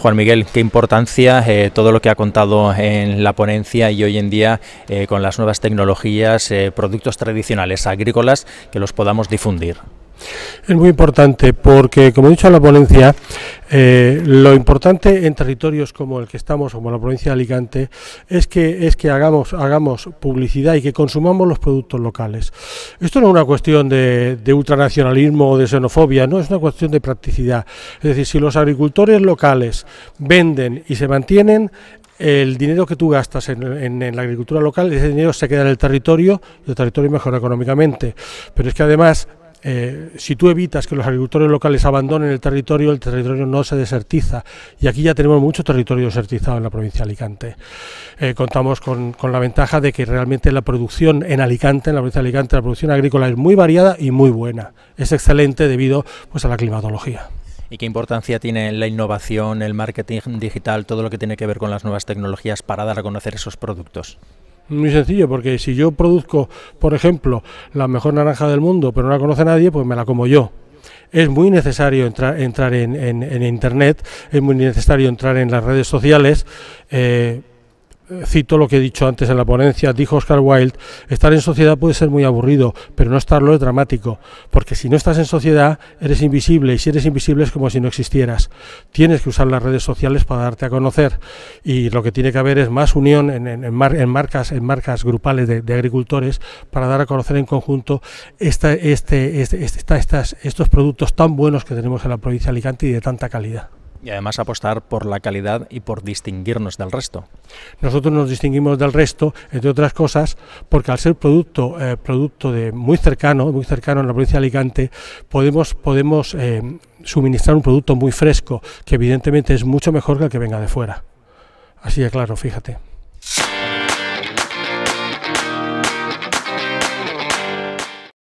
Juan Miguel, qué importancia eh, todo lo que ha contado en la ponencia y hoy en día eh, con las nuevas tecnologías, eh, productos tradicionales agrícolas que los podamos difundir. Es muy importante porque, como he dicho en la ponencia, eh, lo importante en territorios como el que estamos, como la provincia de Alicante, es que, es que hagamos, hagamos publicidad y que consumamos los productos locales. Esto no es una cuestión de, de ultranacionalismo o de xenofobia, no es una cuestión de practicidad. Es decir, si los agricultores locales venden y se mantienen, el dinero que tú gastas en, la agricultura local, ese dinero se queda en el territorio el territorio mejora económicamente. Pero es que además eh, si tú evitas que los agricultores locales abandonen el territorio, el territorio no se desertiza. Y aquí ya tenemos mucho territorio desertizado en la provincia de Alicante. Eh, contamos con, con, la ventaja de que realmente la producción en Alicante, en la provincia de Alicante, la producción agrícola es muy variada y muy buena. Es excelente debido pues, a la climatología. ¿Y qué importancia tiene la innovación, el marketing digital, todo lo que tiene que ver con las nuevas tecnologías para dar a conocer esos productos? Muy sencillo, porque si yo produzco, por ejemplo, la mejor naranja del mundo, pero no la conoce nadie, pues me la como yo es muy necesario entrar, entrar en, en, Internet, es muy necesario entrar en las redes sociales. Eh, eh, cito lo que he dicho antes en la ponencia, dijo Oscar Wilde, estar en sociedad puede ser muy aburrido, pero no estarlo es dramático, porque si no estás en sociedad eres invisible y si eres invisible es como si no existieras. Tienes que usar las redes sociales para darte a conocer y lo que tiene que haber es más unión en, marcas, en marcas grupales de, agricultores para dar a conocer en conjunto este, este estos productos tan buenos que tenemos en la provincia de Alicante y de tanta calidad. Y además apostar por la calidad y por distinguirnos del resto. Nosotros nos distinguimos del resto, entre otras cosas, porque al ser producto, eh, producto de muy cercano, muy cercano a la provincia de Alicante, podemos, podemos eh, suministrar un producto muy fresco, que evidentemente es mucho mejor que el que venga de fuera. Así de claro, fíjate.